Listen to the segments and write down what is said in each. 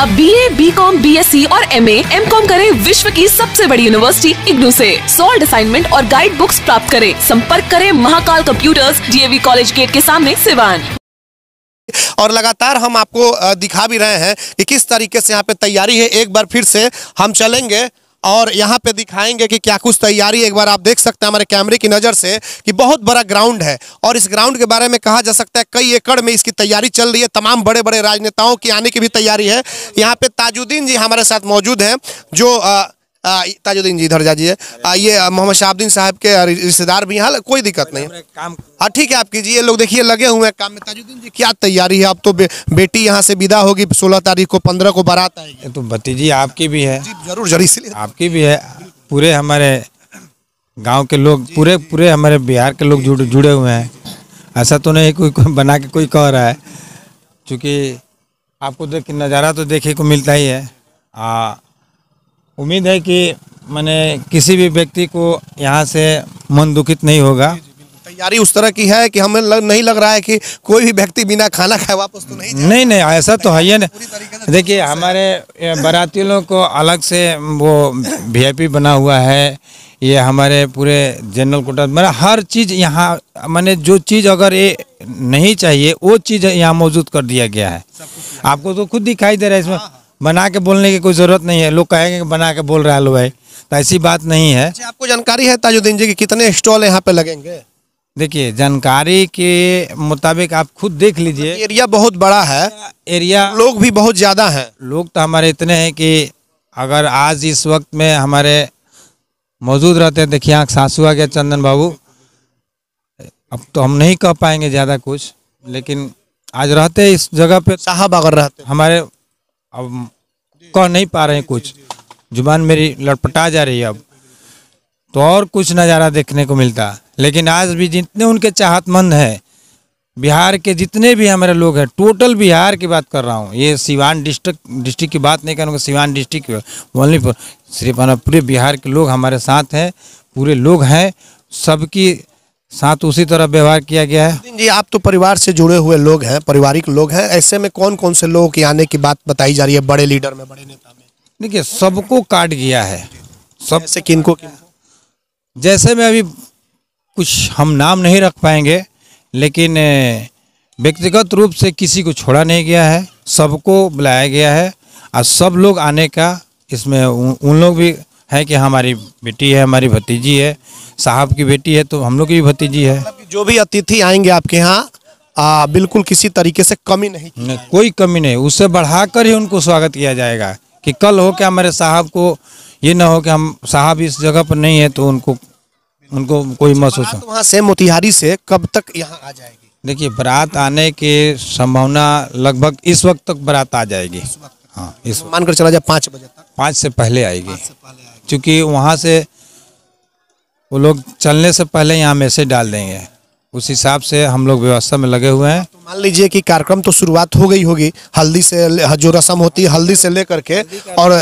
अब B A B Com B S C और M A M com करे विश्व की सबसे बड़ी यूनिवर्सिटी इग्नू ऐसी सोल्ड असाइनमेंट और गाइड बुक्स प्राप्त करें संपर्क करें Mahakal computers DAV college gate के सामने सिवान और लगातार हम आपको दिखा भी रहे हैं कि किस तरीके से यहाँ पे तैयारी है एक बार फिर से हम चलेंगे और यहाँ पे दिखाएंगे कि क्या कुछ तैयारी एक बार आप देख सकते हैं हमारे कैमरे की नज़र से कि बहुत बड़ा ग्राउंड है और इस ग्राउंड के बारे में कहा जा सकता है कई एकड़ में इसकी तैयारी चल रही है तमाम बड़े बड़े राजनेताओं की आने की भी तैयारी है यहाँ पे ताजुद्दीन जी हमारे साथ मौजूद हैं जो आ, ताजुद्दीन जी इधर जाइए आइए मोहम्मद शाहबुद्दीन साहब के रिश्तेदार भी यहाँ कोई दिक्कत नहीं काम हाँ ठीक है आप कीजिए लोग देखिए लगे हुए हैं काम में ताजुद्दीन जी क्या तैयारी है आप तो बे, बेटी यहाँ से विदा होगी सोलह तारीख को पंद्रह को बारात आएगी तो भतीजी आपकी भी है जरूर जरूर इसलिए आपकी भी है पूरे हमारे गाँव के लोग पूरे पूरे हमारे बिहार के लोग जुड़े हुए हैं ऐसा तो नहीं कोई बना के कोई कह रहा है चूँकि आपको देख नज़ारा तो देखे को मिलता ही है उम्मीद है कि मैंने किसी भी व्यक्ति को यहाँ से मन दुखित नहीं होगा तैयारी उस तरह की है कि हमें लग, नहीं लग रहा है कि कोई भी व्यक्ति बिना खाना खाए वापस तो नहीं नहीं नहीं ऐसा तो है ही नहीं देखिए हमारे बराती लोग को अलग से वो वी बना हुआ है ये हमारे पूरे जनरल कोटा मेरा मतलब हर चीज़ यहाँ मैंने जो चीज़ अगर ये नहीं चाहिए वो चीज़ यहाँ मौजूद कर दिया गया है आपको तो खुद दिखाई दे रहा है इसमें हाँ, हाँ। बना के बोलने की कोई ज़रूरत नहीं है लोग कहेंगे कि बना के बोल रहा है लो भाई तो ऐसी बात नहीं है अच्छा, आपको जानकारी है ताजुद्दीन जी की कितने स्टॉल यहाँ पे लगेंगे देखिए जानकारी के मुताबिक आप खुद देख लीजिए एरिया बहुत बड़ा है एरिया लोग भी बहुत ज़्यादा हैं लोग तो हमारे इतने हैं कि अगर आज इस वक्त में हमारे मौजूद रहते हैं देखिए यहाँ सासू आ गया चंदन बाबू अब तो हम नहीं कह पाएंगे ज़्यादा कुछ लेकिन आज रहते इस जगह पे साहब अगर रहते हमारे अब कह नहीं पा रहे हैं कुछ जुबान मेरी लटपटा जा रही है अब तो और कुछ नज़ारा देखने को मिलता लेकिन आज भी जितने उनके चाहतमंद हैं बिहार के जितने भी हमारे लोग हैं टोटल बिहार की बात कर रहा हूँ ये सिवान डिस्ट्रिक्ट डिस्ट्रिक्ट की बात नहीं करूँगा सिवान डिस्ट्रिक्ट ओनली सिर्फ पूरे बिहार के लोग हमारे साथ हैं पूरे लोग हैं सबकी साथ उसी तरह व्यवहार किया गया है जी आप तो परिवार से जुड़े हुए लोग हैं पारिवारिक लोग हैं ऐसे में कौन कौन से लोगों के आने की बात बताई जा रही है बड़े लीडर में बड़े नेता में देखिए सबको काट गया है सब से किनको जैसे में अभी कुछ हम नाम नहीं रख पाएंगे लेकिन व्यक्तिगत रूप से किसी को छोड़ा नहीं गया है सबको बुलाया गया है और सब लोग आने का इसमें उन लोग भी है कि हमारी बेटी है हमारी भतीजी है साहब की बेटी है तो हम लोग की भी भतीजी है मतलब जो भी अतिथि आएंगे आपके यहाँ बिल्कुल किसी तरीके से कमी नहीं, नहीं कोई कमी नहीं उससे बढ़ाकर ही उनको स्वागत किया जाएगा कि कल हो क्या हमारे साहब को ये ना हो कि हम साहब इस जगह पर नहीं है तो उनको उनको कोई अच्छा, महसूस वहाँ से मोतिहारी से कब तक यहाँ आ जाएगी देखिए बारात आने के संभावना लगभग इस वक्त तक बारात आ जाएगी हाँ इस तो मानकर चला जाए पाँच बजे तक पाँच से पहले आएगी क्योंकि वहाँ से वो लोग चलने से पहले यहाँ मैसेज डाल देंगे उस हिसाब से हम लोग व्यवस्था में लगे हुए हैं तो मान लीजिए कि कार्यक्रम तो शुरुआत हो गई होगी हल्दी से जो रसम होती है हल्दी से लेकर के और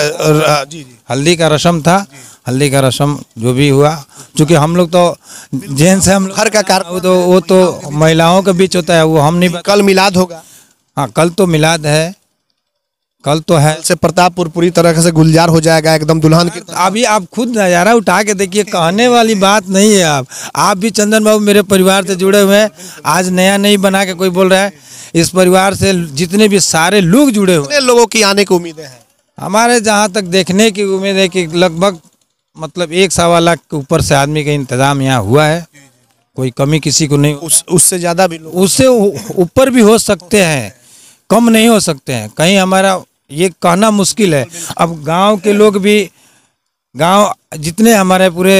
जी जी हल्दी का रसम था हल्दी का रसम जो भी हुआ क्योंकि हम लोग तो जेंट्स हम हर का कार्य तो वो तो महिलाओं के बीच होता है वो हम नहीं कल मिलाद होगा हाँ कल तो मिलाद है कल तो है से प्रतापपुर पूरी तरह से गुलजार हो जाएगा एकदम दुल्हन की अभी आप खुद नज़ारा उठा के देखिए कहने वाली बात नहीं है आप आप भी चंदन बाबू मेरे परिवार से जुड़े हुए हैं आज नया नहीं बना के कोई बोल रहा है इस परिवार से जितने भी सारे लोग जुड़े हुए लोगों की आने की उम्मीद है हमारे जहाँ तक देखने की उम्मीद है कि लगभग मतलब एक सवा लाख के ऊपर से आदमी का इंतजाम यहाँ हुआ है कोई कमी किसी को नहीं उससे ज़्यादा भी उससे ऊपर भी हो सकते हैं कम नहीं हो सकते हैं कहीं हमारा ये कहना मुश्किल है अब गांव के लोग भी गांव जितने हमारे पूरे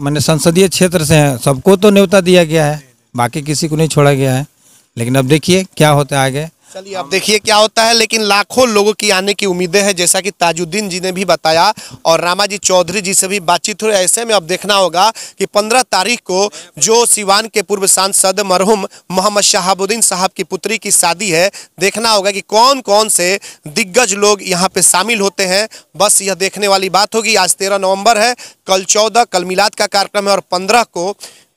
मैंने संसदीय क्षेत्र से हैं सबको तो न्योता दिया गया है बाकी किसी को नहीं छोड़ा गया है लेकिन अब देखिए क्या होता है आगे चलिए अब देखिए क्या होता है लेकिन लाखों लोगों की आने की उम्मीदें हैं जैसा कि ताजुद्दीन जी ने भी बताया और रामाजी चौधरी जी से भी बातचीत हुई ऐसे में अब देखना होगा कि 15 तारीख को जो सिवान के पूर्व सांसद मरहूम मोहम्मद शहाबुद्दीन साहब की पुत्री की शादी है देखना होगा कि कौन कौन से दिग्गज लोग यहाँ पे शामिल होते हैं बस यह देखने वाली बात होगी आज तेरह नवम्बर है कल चौदह कल मिलाद का कार्यक्रम है और पंद्रह को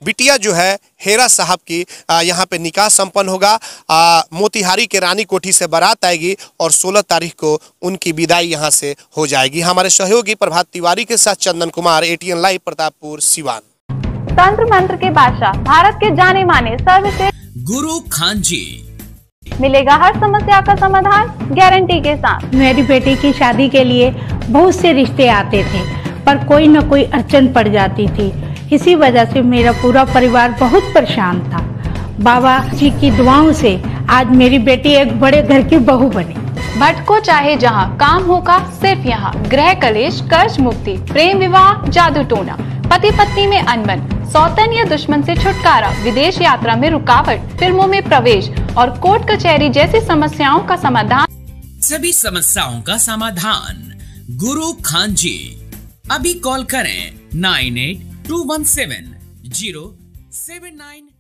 बिटिया जो है हेरा साहब की यहाँ पे निकाह संपन्न होगा आ, मोतिहारी के रानी कोठी से बारात आएगी और 16 तारीख को उनकी विदाई यहाँ से हो जाएगी हमारे सहयोगी प्रभात तिवारी के साथ चंदन कुमार एटीएन लाइव प्रतापपुर सिवान तंत्र मंत्र के बादशाह भारत के जाने माने सर्वश्रेष्ठ गुरु खान जी मिलेगा हर समस्या का समाधान गारंटी के साथ मेरी बेटी की शादी के लिए बहुत से रिश्ते आते थे पर कोई न कोई अड़चन पड़ जाती थी इसी वजह से मेरा पूरा परिवार बहुत परेशान था बाबा जी की दुआओं से आज मेरी बेटी एक बड़े घर की बहू बनी को चाहे जहाँ काम होगा सिर्फ यहाँ ग्रह कलेश कर्ज मुक्ति प्रेम विवाह जादू टोना पति पत्नी में अनबन सौतन या दुश्मन से छुटकारा विदेश यात्रा में रुकावट फिल्मों में प्रवेश और कोर्ट कचहरी जैसी समस्याओं का समाधान सभी समस्याओं का समाधान गुरु खान जी अभी कॉल करें नाइन एट 217 079